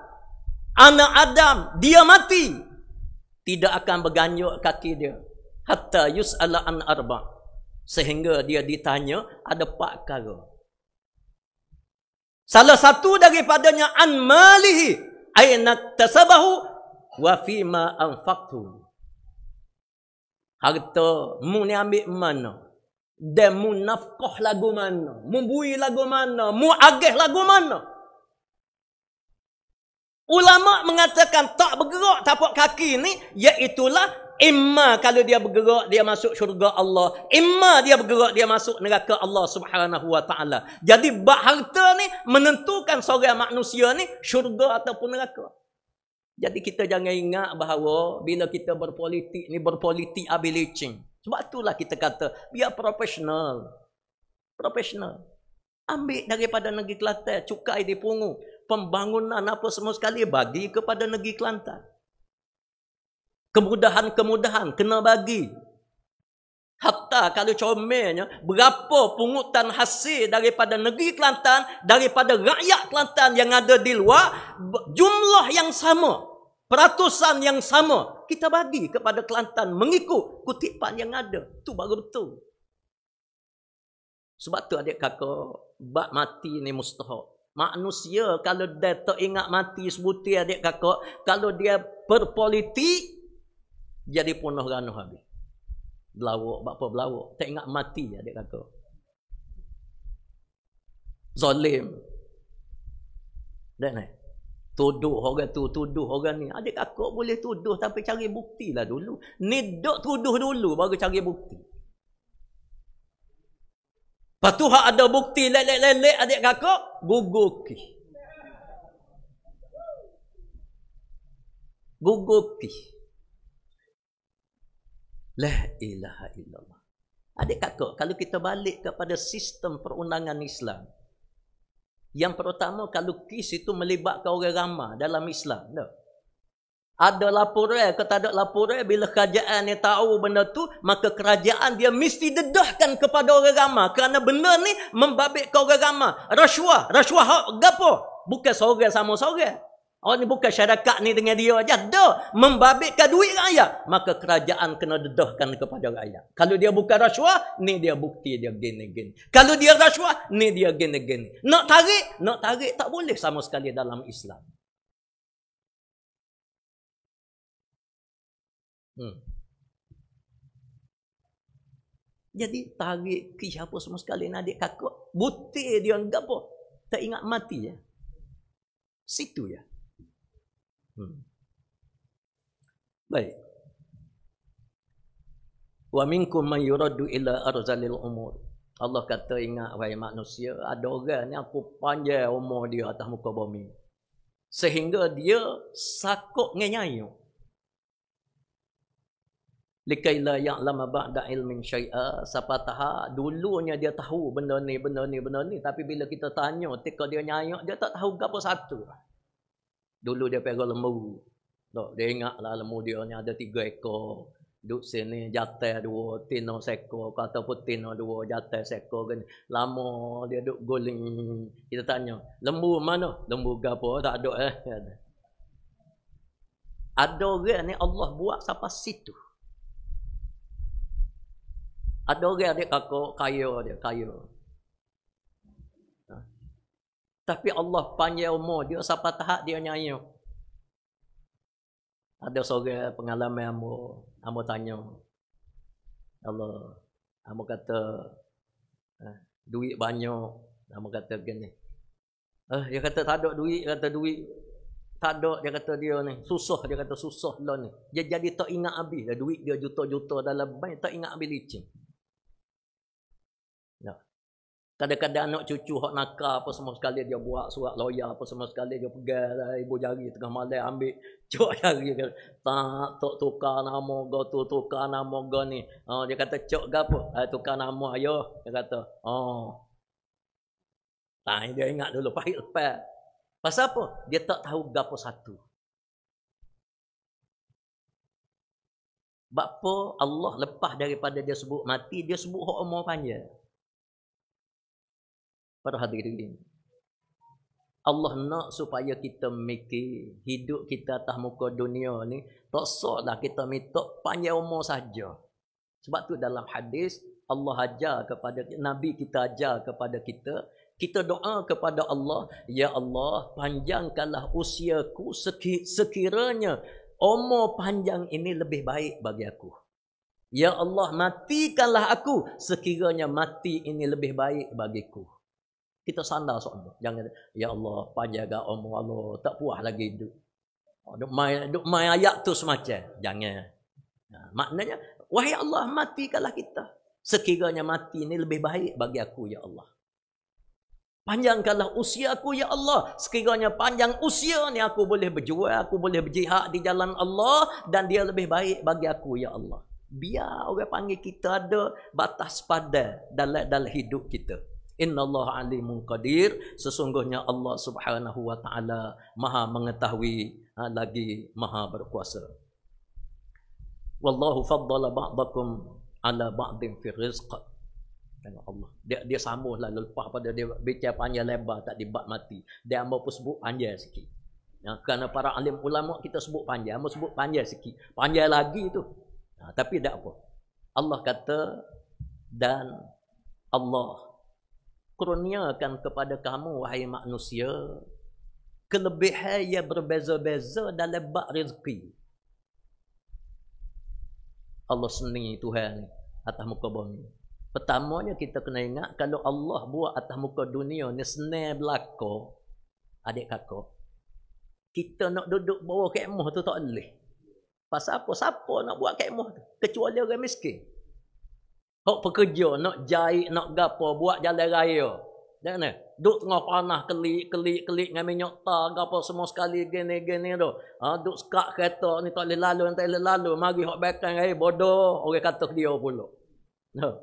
anak Adam, dia mati, tidak akan berganyut kaki dia. Hatta yus'ala an arba. Sehingga dia ditanya, ada empat kata. Salah satu daripadanya an malihi aina tasabahu wa fi ma anfaqtu. Harta mu ni ambil mana? Dan mu nafkah lagu mana? Mu bui lagu mana? Mu agih lagu mana? Ulama mengatakan tak bergerak tapak kaki ni iaitu Imma kalau dia bergerak dia masuk syurga Allah, imma dia bergerak dia masuk neraka Allah Subhanahu wa taala. Jadi bab harta ni menentukan seorang manusia ni syurga ataupun neraka. Jadi kita jangan ingat bahawa bila kita berpolitik ni berpolitik abilicing. Sebab itulah kita kata biar profesional. Profesional. Ambil daripada negeri Kelantan, cukai dipungut, Pembangunan apa semua sekali bagi kepada negeri Kelantan. Kemudahan-kemudahan kena bagi. Hatta kalau comelnya, berapa pungutan hasil daripada negeri Kelantan, daripada rakyat Kelantan yang ada di luar, jumlah yang sama, peratusan yang sama, kita bagi kepada Kelantan mengikut kutipan yang ada. Itu baru betul. Sebab tu adik kakak, bak mati ni mustahak. Manusia kalau dia tak ingat mati sebuti adik kakak, kalau dia berpolitik, jadi punah ranuh habis belawak apa belawak tak ingat mati dia kata zalim dan ni eh, tuduh orang tu tuduh orang ni adik akak boleh tuduh tapi cari bukti lah dulu ni dok tuduh dulu baru cari bukti Patu hak ada bukti lelek-lelek adik kakak gugur ki. La ilaha illallah. Adik kakak, kalau kita balik kepada sistem perundangan Islam, yang pertama kalau kis itu melibatkan orang ramai dalam Islam. No. Ada laporan ke tak ada laporan bila kerajaan ni tahu benda tu maka kerajaan dia mesti dedahkan kepada orang ramai kerana benda ni membabitkan orang ramai. Rasuah, rasuah hak gapo? Bukan seorang sama seorang. Orang oh, ni bukan syarikat ni dengan dia aja. Dah membabitkan duit rakyat, maka kerajaan kena dedahkan kepada rakyat. Kalau dia bukan rasuah, ni dia bukti dia gini-gini. Kalau dia rasuah, ni dia gini-gini. Nak tarik, nak tarik tak boleh sama sekali dalam Islam. Hmm. Jadi tarik ke siapa semua sekali ni adik kakak, bukti dia enggak apa. Tak ingat mati ya. Situ ya. Hmm. Baik. Wa minkum man yuraddu ila arzalil umur. Allah kata ingat wahai manusia, ada orang ni aku panjang umur dia atas muka bumi. Sehingga dia sakok ngenyayu. Likaila ya'lama ba'da ilmin syai'a siapa tahu? Dulunya dia tahu benda ni, benda ni, benda ni Tapi bila kita tanya Tika dia nyayak Dia tak tahu gapa satu Dulu dia pegang lembu. Tak, dia ingatlah lembu dia ni ada tiga ekor. Duduk sini jatah dua, tino sekor. Kata pun tino dua, jatah sekor. Gini. Lama dia duduk guling. Kita tanya, lembu mana? Lembu gapo tak ada. Eh? Ada orang ni Allah buat sampai situ. Ada orang dia kakak kaya dia, kaya. Tapi Allah panggil umur. Dia siapa tahap dia nyanyi. Ada seorang pengalaman kamu. Kamu tanya. Allah. Kamu kata. Eh, duit banyak. Kamu kata gini. Eh, dia kata tak ada duit. Dia kata duit. Tak ada. Dia kata dia ni. Susah. Dia kata susah lah ni. Dia jadi tak ingat habis. Lah duit dia juta-juta dalam bank. Tak ingat habis licin. Kadang-kadang anak cucu hak nakal apa semua sekali dia buat surat lawyer apa semua sekali dia pegang lah, ibu jari tengah malam ambil cok jari kata, tak tok tukar nama go tu tukar nama go ni. Oh, dia kata cok gapo, apa? Eh, tukar nama ayo dia kata. Oh. Tak dia ingat dulu pahit lepas. Pasal apa? Dia tak tahu gapo satu. Bapa Allah lepas daripada dia sebut mati, dia sebut hak umur panjang. Para hadirin. Allah nak supaya kita mikir hidup kita atas muka dunia ni tak sahlah kita minta panjang umur saja. Sebab tu dalam hadis Allah ajar kepada Nabi kita ajar kepada kita kita doa kepada Allah ya Allah panjangkanlah usiaku sekiranya umur panjang ini lebih baik bagi aku. Ya Allah matikanlah aku sekiranya mati ini lebih baik bagiku kita sandar soalnya. Jangan ya Allah panjaga umur Allah tak puas lagi hidup. Oh, duk main, duk main ayat tu semacam. Jangan. Nah, ha, maknanya, wahai Allah, matikanlah kita. Sekiranya mati ni lebih baik bagi aku, ya Allah. Panjangkanlah usia aku, ya Allah. Sekiranya panjang usia ni aku boleh berjuang, aku boleh berjihad di jalan Allah. Dan dia lebih baik bagi aku, ya Allah. Biar orang panggil kita ada batas pada dalam, dalam hidup kita. Inna Allah alimun qadir Sesungguhnya Allah subhanahu wa ta'ala Maha mengetahui ha, Lagi maha berkuasa Wallahu faddala ba'dakum Ala ba'din fi rizq Tengok Allah Dia, dia sambung lah Lepas pada dia Bicara panjang lebar Tak dibat mati Dia ambil pun sebut panjang sikit ya, Kerana para alim ulama Kita sebut panjang Ambil sebut panjang sikit Panjang lagi tu ya, Tapi tak apa Allah kata Dan Allah kurniakan kepada kamu wahai manusia kelebihan yang berbeza-beza dalam bab rezeki. Allah sendiri Tuhan atas muka bumi. Pertamanya kita kena ingat kalau Allah buat atas muka dunia ni senang belako, adik kakak. Kita nak duduk bawah kemah tu tak boleh. Pasal apa? Siapa nak buat kemah tu? Kecuali orang miskin. Hok pekerja nak jahit nak gapo buat jalan raya. Dak ne? Duk tengah panah kelik kelik kelik dengan minyak ta gapo semua sekali gini gini tu. Ha duk sekak kereta ni tak boleh lalu tak boleh lalu mari hok bekan raya bodoh orang kata dia pula. No. Ha.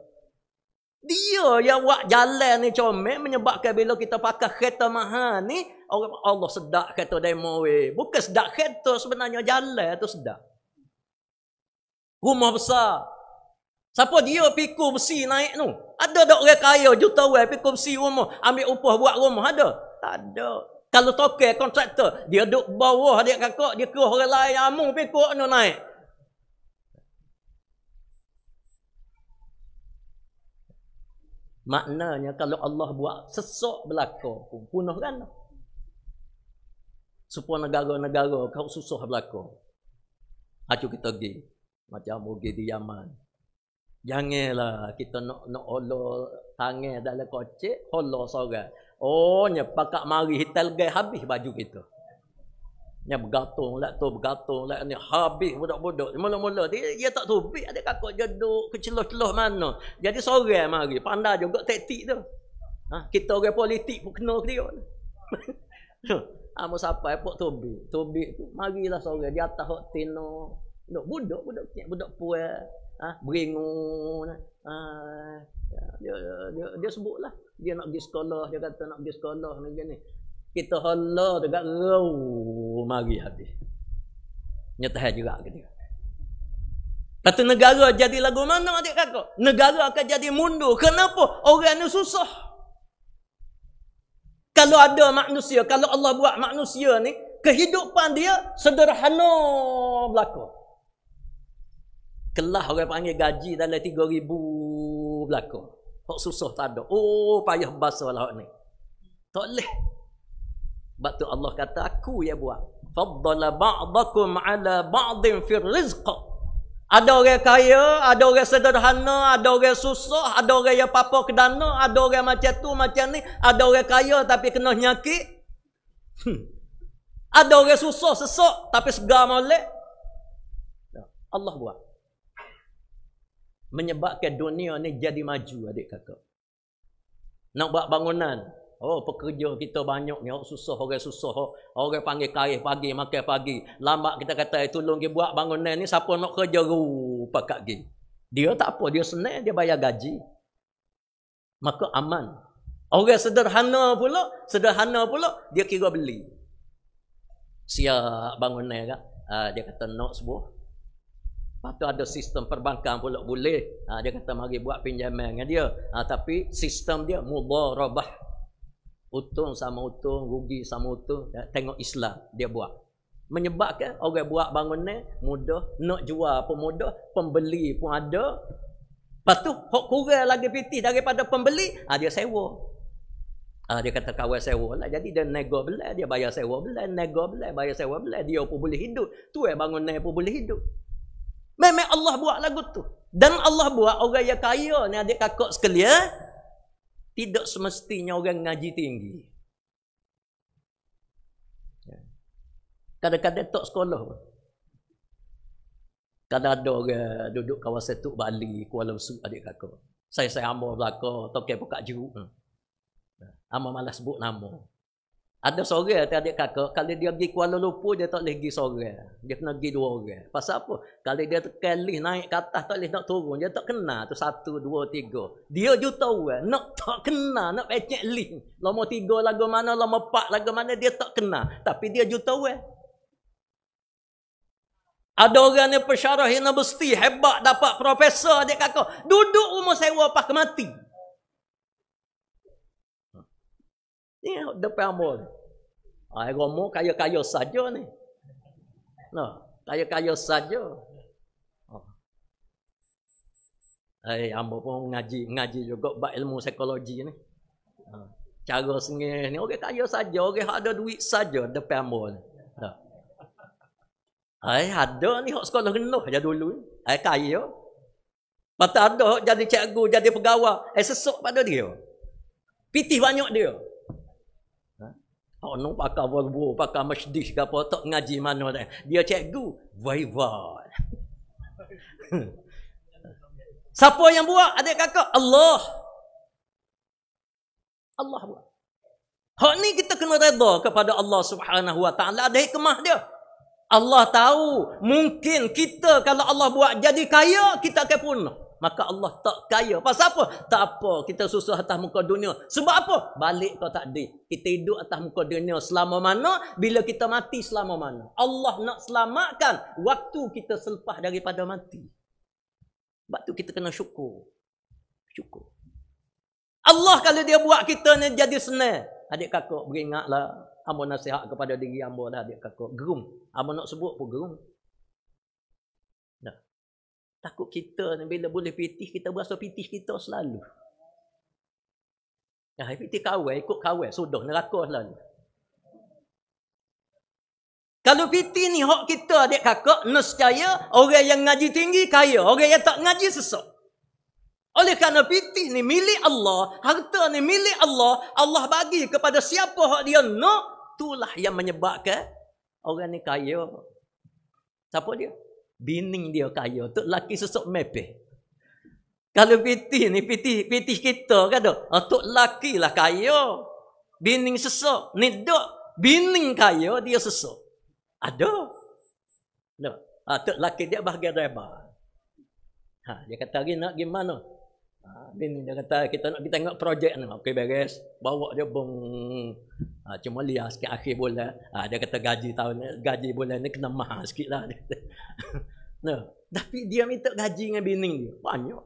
Dia yang buat jalan ni comel menyebabkan bila kita pakai kereta mahal ni orang Allah sedak kereta demo we. Bukan sedak kereta sebenarnya jalan tu sedak. Rumah besar, Siapa dia pikul besi naik tu? Ada tak orang kaya juta orang pikul besi rumah, ambil upah buat rumah ada? Tak ada. Kalau toke kontraktor, dia duk bawah dia kakak, dia kira orang lain amun pikul tu naik. Maknanya kalau Allah buat sesok belaka, punah kan? Lah. Supaya negara-negara kau susah belaka. Acu kita pergi. Macam pergi di Yaman. Janganlah kita nak nak holo tangan dalam kocik, holo sorang. Oh, nya pakak mari hitel gay habis baju kita. Nya bergantung lah tu, bergantung lah ni. Habis budak-budak. Mula-mula dia, dia tak tubik ada kakak jeduk kecelos-celos mana. Jadi sorang mari. Pandai juga taktik tu. Ha? Kita orang politik pun kena ke dia. Amo ha, siapa epok tobi. Tobi tu marilah sorang di atas hok tino. Budak budak budak, budak puas ha, beringung ha? ha, dia, dia, dia, sebutlah dia nak pergi sekolah dia kata nak pergi sekolah macam ni kita hala dekat rau mari habis nyatah juga ke Tapi kata negara jadi lagu mana adik kakak negara akan jadi mundur kenapa orang ni susah kalau ada manusia kalau Allah buat manusia ni kehidupan dia sederhana belakang kelah orang panggil gaji dalam 3000 belaka. Hak susah tak ada. Oh payah bahasa lah ni. Tak leh. Sebab tu Allah kata aku yang buat. Faddala ba'dakum ala ba'din fir rizq. Ada orang kaya, ada orang sederhana, ada orang susah, ada orang yang papa ke ada orang macam tu macam ni, ada orang kaya tapi kena nyakit. Hmm. ada orang susah sesak tapi segar molek. Allah buat menyebabkan dunia ni jadi maju adik kakak. Nak buat bangunan, Oh pekerja kita banyak ni orang oh, susah orang susah oh, orang panggil kais pagi makan pagi lambat kita kata eh, tolong dia buat bangunan ni siapa nak kerja rupa kat gi dia tak apa dia senang dia bayar gaji maka aman orang sederhana pula sederhana pula dia kira beli siap bangunan kan? Uh, dia kata nak sebuah Lepas tu ada sistem perbankan pula boleh. Ha, dia kata mari buat pinjaman dengan dia. Ha, tapi sistem dia mudarabah. Untung sama untung, rugi sama untung. Ya, tengok Islam dia buat. Menyebabkan orang buat bangunan mudah. Nak jual pun mudah. Pembeli pun ada. Lepas tu, hok kurang lagi piti daripada pembeli, ha, dia sewa. Ha, dia kata kawan sewa lah. Jadi dia nego belah, dia bayar sewa belah, nego belah, bayar sewa belah. Dia pun boleh hidup. Tu yang bangunan pun boleh hidup. Memang Allah buat lagu tu. Dan Allah buat orang yang kaya ni adik kakak sekalian tidak semestinya orang ngaji tinggi. Ya. Kadang-kadang tak sekolah. Kadang ada orang duduk kawasan tu Bali, Kuala Lumpur adik kakak. Saya saya ambo belaka, tokek pokak jeruk. Hmm. Ya. malas sebut nama. Ada seorang tu adik kakak, kalau dia pergi Kuala Lumpur dia tak boleh pergi seorang. Dia kena pergi dua orang. Pasal apa? Kalau dia terkelih naik ke atas tak boleh nak turun, dia tak kena tu satu, dua, tiga. Dia juta orang nak tak kena nak pecek lift. Lama tiga lagu mana, lama empat lagu mana dia tak kena. Tapi dia juta orang. Ada orang yang pesarah universiti hebat dapat profesor adik kakak. Duduk rumah sewa pas mati. Ni depan hamba. Ah romo kaya-kaya saja ni. No, kaya-kaya saja. Ah. Eh, hamba pun ngaji, ngaji juga bab ilmu psikologi ni. Ah, cara sengih ni, orang kaya saja, orang ada duit saja depan hamba ni. Hai, eh, ada ni hok sekolah renuh aja dulu. Hai eh, kaya. Patah ada jadi cikgu, jadi pegawai. Hai eh, sesok pada dia. Pitih banyak dia. Oh, no, pakar wagbo, pakai masjid ke apa, tak ngaji mana tak. Dia cikgu, viva. Siapa yang buat adik kakak? Allah. Allah buat. Hak ni kita kena redha kepada Allah Subhanahu Wa Taala ada hikmah dia. Allah tahu mungkin kita kalau Allah buat jadi kaya kita akan punah maka Allah tak kaya. Pasal apa? Tak apa kita susah atas muka dunia. Sebab apa? Balik kau tak ada. Kita hidup atas muka dunia selama mana? Bila kita mati selama mana? Allah nak selamatkan waktu kita selepas daripada mati. Sebab tu kita kena syukur. Syukur. Allah kalau dia buat kita ni jadi senang. Adik kakak beringatlah. Ambo nasihat kepada diri ambo lah adik kakak. Gerum. Ambo nak sebut pun gerum. Takut kita ni bila boleh pitih kita berasa pitih kita selalu. Dah ya, pitih kawal ikut kawal sudah neraka selalu. Kalau pitih ni hak kita adik kakak nescaya orang yang ngaji tinggi kaya, orang yang tak ngaji sesak. Oleh kerana pitih ni milik Allah, harta ni milik Allah, Allah bagi kepada siapa hak dia nak, itulah yang menyebabkan orang ni kaya. Siapa dia? Bini dia kaya, tok laki sesok mepe. Kalau piti ni, piti, piti kita kan tu. Ah, tok laki lah kaya. Bini sesok. Ni dok, bini kaya dia sesok. Ada. No. Ha, ah, tok laki dia bahagia reba. Ha, dia kata lagi nak gimana? bin dia kata kita nak kita tengok projek ni. Okey beres. Bawa dia bong. Ha, ah, cuma lihat sikit akhir bulan. Ha, dia kata gaji tahun ni, gaji bulan ni kena mahal sikit lah. no. Tapi dia minta gaji dengan bini dia. Banyak.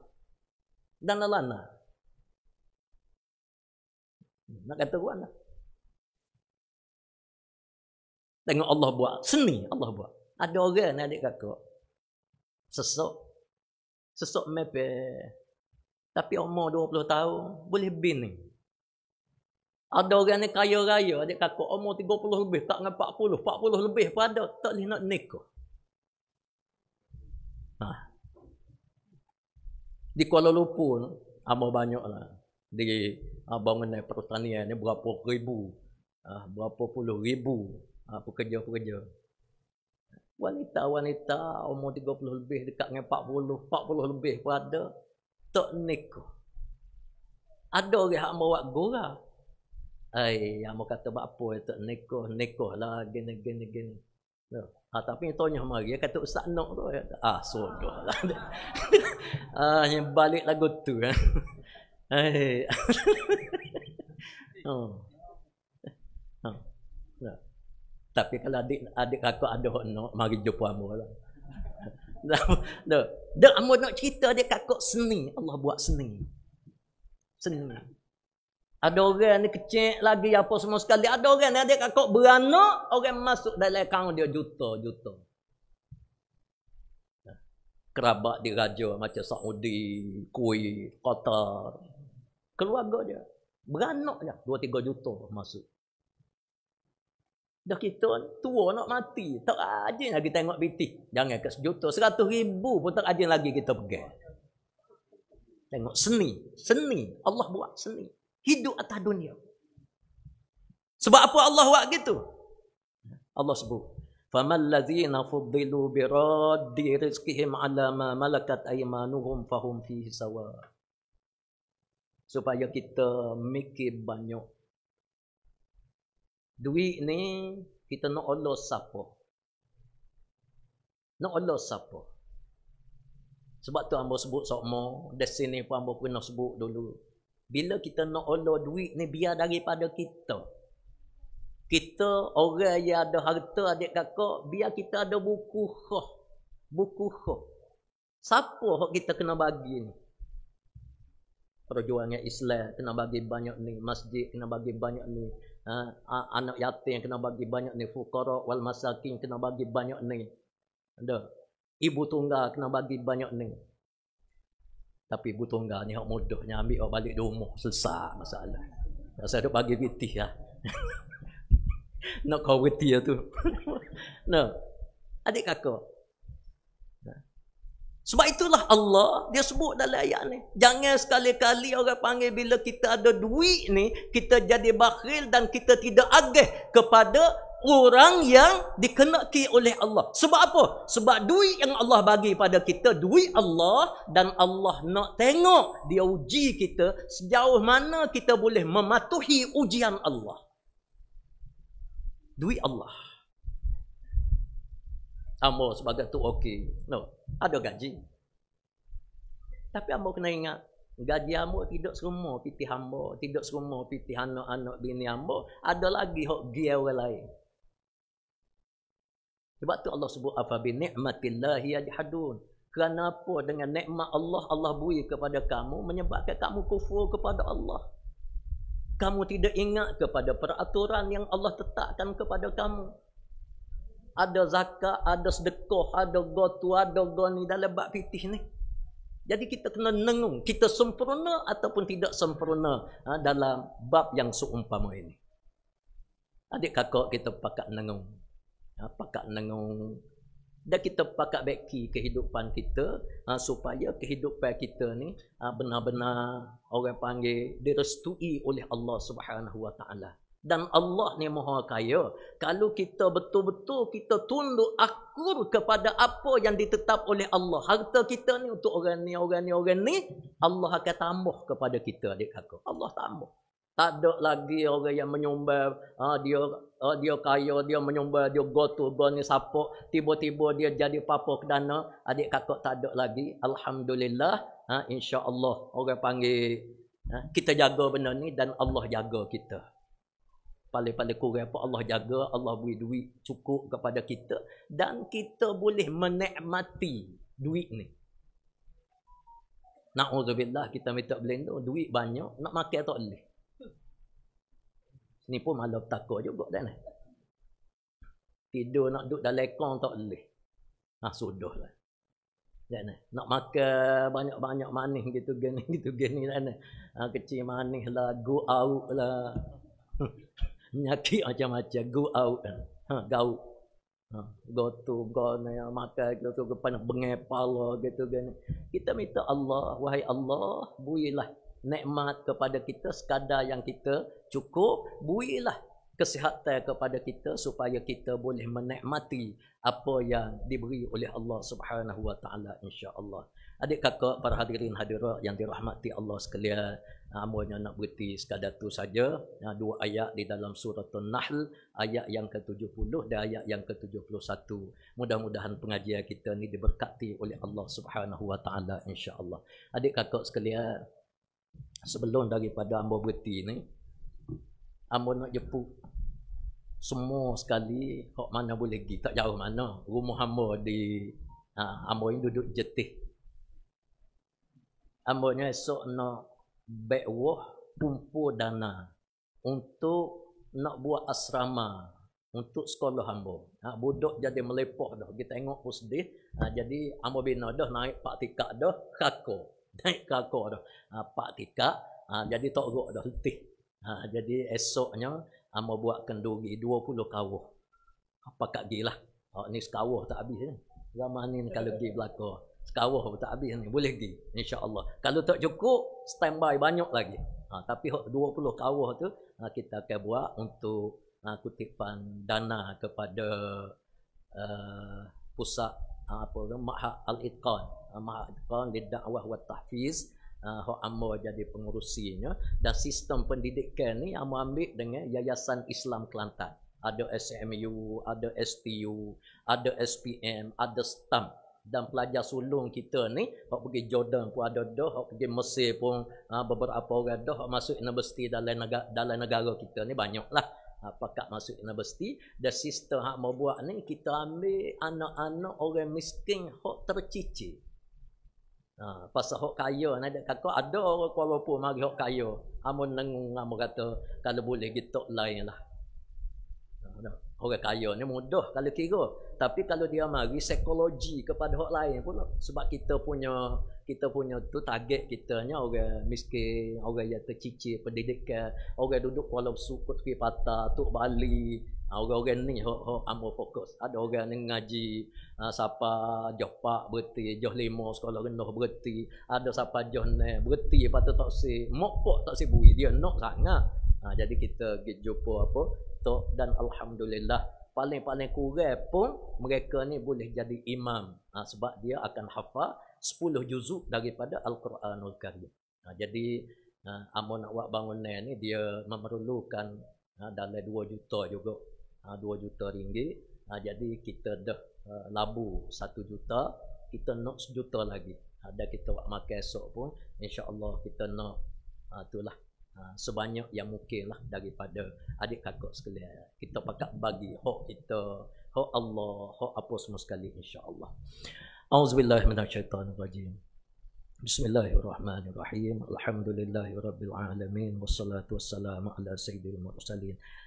Dan lana. Lah. Nak kata buat lah. Tengok Allah buat. Seni Allah buat. Ada orang ni adik kakak. Sesok. Sesok mepe. Tapi umur 20 tahun, boleh bin ni. Ada orang ni kaya raya, adik kata umur 30 lebih, tak dengan 40. 40 lebih pun ada, tak boleh nak nikah. Ha. Di Kuala Lumpur, amal banyak lah. Di abang mengenai pertanian ni berapa ribu, ah berapa puluh ribu ha, pekerja-pekerja. Wanita-wanita umur 30 lebih dekat dengan 40, 40 lebih pun ada, tak neko. Ada orang yang bawa gora. Ai, yang mau kata apa itu ya, neko, neko lah, gini, gini, gini. No. Ha, tapi yang tanya mari, dia kata Ustaz Nok tu. Kata, ah, sudah lah. ah, yang balik lagu tu. Kan? Ai. oh. oh. Tapi kalau adik adik aku ada hok nok mari jumpa amo lah. Tu. Dak amo nak cerita dia kat kok seni, Allah buat seni. Seni Ada orang ni kecil lagi apa semua sekali. Ada orang ni dia kakak beranak, orang masuk dalam kaun dia juta-juta. Kerabat di raja macam Saudi, kui, Qatar. Keluarga dia. Beranak je. Dua, tiga juta masuk. Dah kita tua nak mati. Tak ajin lagi tengok bitik. Jangan ke sejuta. Seratus ribu pun tak ajin lagi kita pergi. Tengok seni. Seni. Allah buat seni. Hidup atas dunia. Sebab apa Allah buat gitu? Allah sebut. فَمَا الَّذِينَ فُضِّلُوا بِرَادِّ رِزْكِهِمْ عَلَى مَا مَلَكَتْ أَيْمَانُهُمْ فَهُمْ فِيهِ سَوَى Supaya kita mikir banyak Duit ni kita no Allah sapo, no Allah sapo. Sebab tu hamba sebut sokmo, di sini pun hamba pernah sebut dulu. Bila kita no Allah duit ni biar daripada kita. Kita orang yang ada harta adik kakak, biar kita ada buku khuh. Buku khuh. Siapa yang kita kena bagi ni? Perjuangan Islam kena bagi banyak ni. Masjid kena bagi banyak ni ha, anak yatim kena bagi banyak ni fuqara wal masakin kena bagi banyak ni ada ibu tunggal kena bagi banyak ni tapi ibu tunggal ni hak mudahnya ambil hak balik rumah selesai masalah tak saya bagi piti ha? lah nak kau piti tu no adik kakak sebab itulah Allah dia sebut dalam ayat ni. Jangan sekali-kali orang panggil bila kita ada duit ni, kita jadi bakhil dan kita tidak agih kepada orang yang dikenaki oleh Allah. Sebab apa? Sebab duit yang Allah bagi pada kita, duit Allah dan Allah nak tengok dia uji kita sejauh mana kita boleh mematuhi ujian Allah. Duit Allah. Ambo sebagai tu okey. No, ada gaji. Tapi ambo kena ingat, gaji ambo tidak semua, piti hamba, tidak semua, piti anak-anak bini ambo, ada lagi hok gi lain. Sebab tu Allah sebut apa bi ni'matillahi yajhadun. Kenapa dengan nikmat Allah Allah beri kepada kamu menyebabkan kamu kufur kepada Allah? Kamu tidak ingat kepada peraturan yang Allah tetapkan kepada kamu ada zakat, ada sedekah, ada gotu, ada goni dalam bab fitih ni. Jadi kita kena nengung, kita sempurna ataupun tidak sempurna ha, dalam bab yang seumpama ini. Adik kakak kita pakat nengung. Ha, pakat nengung. Dan kita pakat beki kehidupan kita ha, supaya kehidupan kita ni ha, benar-benar orang panggil direstui oleh Allah Subhanahu Wa Taala dan Allah ni maha kaya kalau kita betul-betul kita tunduk akur kepada apa yang ditetap oleh Allah harta kita ni untuk orang ni orang ni orang ni Allah akan tambah kepada kita adik kakak Allah tambah tak ada lagi orang yang menyumbang ha, dia ha, dia kaya dia menyumbang dia go to go ni siapa tiba-tiba dia jadi papa ke dana adik kakak tak ada lagi alhamdulillah ha, ah, insyaallah orang panggil ha, kita jaga benda ni dan Allah jaga kita paling-paling kurang apa Allah jaga, Allah beri duit cukup kepada kita dan kita boleh menikmati duit ni. Na'udzubillah kita minta belenda duit banyak, nak makan tak boleh. Ni pun malah bertakar juga dah ni. Tidur nak duduk dalam lekong tak boleh. Ha, sudah lah. Dan nak makan banyak-banyak manis gitu gini gitu gini dan ha, ah, kecil manis lah go out lah Nyakit macam-macam. Go out. Ha, gaut. Ha, gotu, ha, gona, makan, gotu, kepanah, bengai, pala, gitu, gini. Kan. Kita minta Allah, wahai Allah, builah nikmat kepada kita sekadar yang kita cukup, builah kesihatan kepada kita supaya kita boleh menikmati apa yang diberi oleh Allah Subhanahu wa taala insya-Allah. Adik kakak para hadirin hadirat yang dirahmati Allah sekalian, ah, amunnya nak berhenti sekadar tu saja. Ah, dua ayat di dalam surah An-Nahl ayat yang ke-70 dan ayat yang ke-71. Mudah-mudahan pengajian kita ni diberkati oleh Allah Subhanahu wa taala insya-Allah. Adik kakak sekalian, sebelum daripada amba berhenti ni, Ambo nak jepuk Semua sekali hok mana boleh pergi, tak jauh mana. Rumah hamba di ha, ambo ini duduk jetih. Ambo ni esok nak bekuah pumpu dana untuk nak buat asrama untuk sekolah hamba. Ha, budak jadi melepoh dah. Kita tengok pun sedih. Ha, jadi hamba bina dah naik pak tikak dah. Kako. Naik kako dah. Ha, pak tikak. Ha, jadi tak gok dah. Letih. Ha, jadi esoknya ama ah, buat kenduri 20 kawah. Apa kat gilah. Oh, ha, ni sekawah tak habis ni. Ramah ni kalau pergi belaka. Sekawah tak habis ni. Boleh pergi. Allah. Kalau tak cukup, standby banyak lagi. Ha, tapi 20 kawah tu ha, kita akan buat untuk ha, kutipan dana kepada uh, pusat ha, apa tu, Mahat Al-Itqan. Ha, Mahat Al-Itqan di da'wah wa tahfiz uh, ah, hok ambo jadi pengurusinya. dan sistem pendidikan ni ambo ambil dengan Yayasan Islam Kelantan. Ada SMU, ada STU, ada SPM, ada STAM dan pelajar sulung kita ni hak pergi Jordan pun ada dah, hak pergi Mesir pun uh, beberapa orang dah hok masuk universiti dalam negara, dalam negara kita ni banyak lah. Ah, pakat masuk universiti dan sistem hak mau buat ni kita ambil anak-anak orang miskin hok tercicir Ha, pasal hok kaya nak ada kakak ada orang Kuala Lumpur mari hok kaya. Amun nengung amun kata kalau boleh gitu lainlah. Ha, orang kaya ni mudah kalau kira. Tapi kalau dia mari psikologi kepada hok lain pula sebab kita punya kita punya tu target kita nya orang miskin, orang yang tercicir pendidikan, orang duduk Kuala Lumpur, Kuala Patah, Tok Bali, Ah, orang-orang ni hok hok ambo fokus. Ada orang ni ngaji uh, siapa jauh pak berhenti, jauh lima sekolah rendah berhenti. Ada siapa jauh eh, ne berhenti patut tak si mokpok tak si bui dia nak sangat. Ha, jadi kita get jumpa apa tok dan alhamdulillah paling-paling kurang pun mereka ni boleh jadi imam ha, sebab dia akan hafaz 10 juzuk daripada al-Quranul Karim. Ha, jadi ha, amun nak buat bangunan ni dia memerlukan ha, dalam 2 juta juga 2 ha, juta ringgit ha, jadi kita dah ha, uh, labu 1 juta kita nak 1 juta lagi ada ha, kita buat makan esok pun insyaallah kita nak ha, itulah ha, sebanyak yang mungkin lah daripada adik kakak sekalian kita pakat bagi hak kita hak Allah hak apa semua sekali insyaallah auzubillahi minasyaitanirrajim بسم الله الرحمن الرحيم الحمد لله رب العالمين والصلاة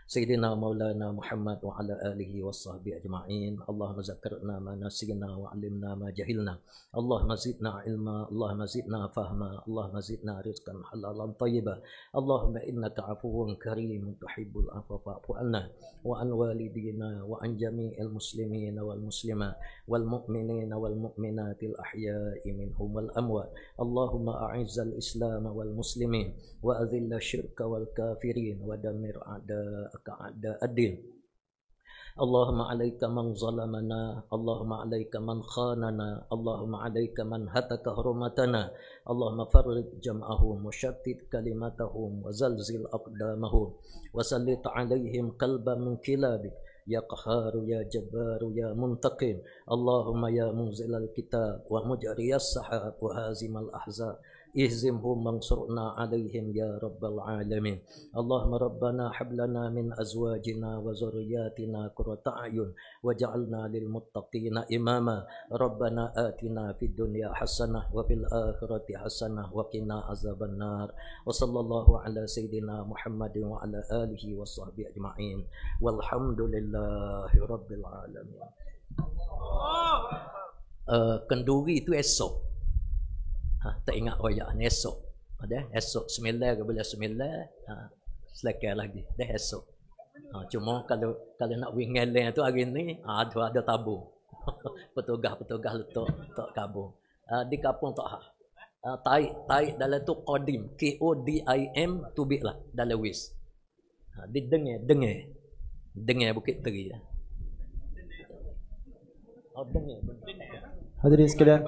سيدنا مولانا محمد وعلى آله وصحبه أجمعين اللهم ذكرنا ما نسينا وعلمنا ما جهلنا اللهم زدنا علما اللهم زدنا فهما اللهم زدنا رزقا حلالا طيبا اللهم إنك عفو كريم تحب العفو فاعف عنا وعن والدينا وعن جميع المسلمين والمسلمات والمؤمنين والمؤمنات الأحياء منهم والأموات اللهم أعز الإسلام والمسلمين وأذل الشرك والكافرين ودمر أعداء keadaan. Allahumma alaika man zalamana, Allahumma alaika man khanana, Allahumma alaika man hataka hurmatana, Allahumma farrid jam'ahum, washattid kalimatahum, wazalzil aqdamahum, wasallit alaihim kalba min kilabik, Ya Qahar, Ya Jabbar, Ya Muntaqim, Allahumma Ya Muzil Al-Kitab, wa Mujari As-Sahab, wa Hazim Al-Ahzab, اهزمهم وانصرنا عليهم يا رب العالمين اللهم ربنا حبلنا من أزواجنا وذرياتنا قرة أعين وجعلنا للمتقين إماما ربنا آتنا في الدنيا حسنة وفي الآخرة حسنة وقنا عذاب النار وصلى الله على سيدنا محمد وعلى آله وصحبه أجمعين والحمد لله رب العالمين Uh, kenduri itu esok ha, tak ingat wayak ni esok ada ha, esok sembilan ke bila sembilan ha, selekai lagi dah esok ha, cuma kalau kalau nak wing ngelen tu hari ni ha, ada ada tabu petugas-petugas letak tak kabu ha, di kampung tak ha. tai tai dalam tu kodim k o d i m tu bi lah dalam wis ha, di dengar dengar dengar bukit teri ya. Oh, dengar. Hadirin sekalian,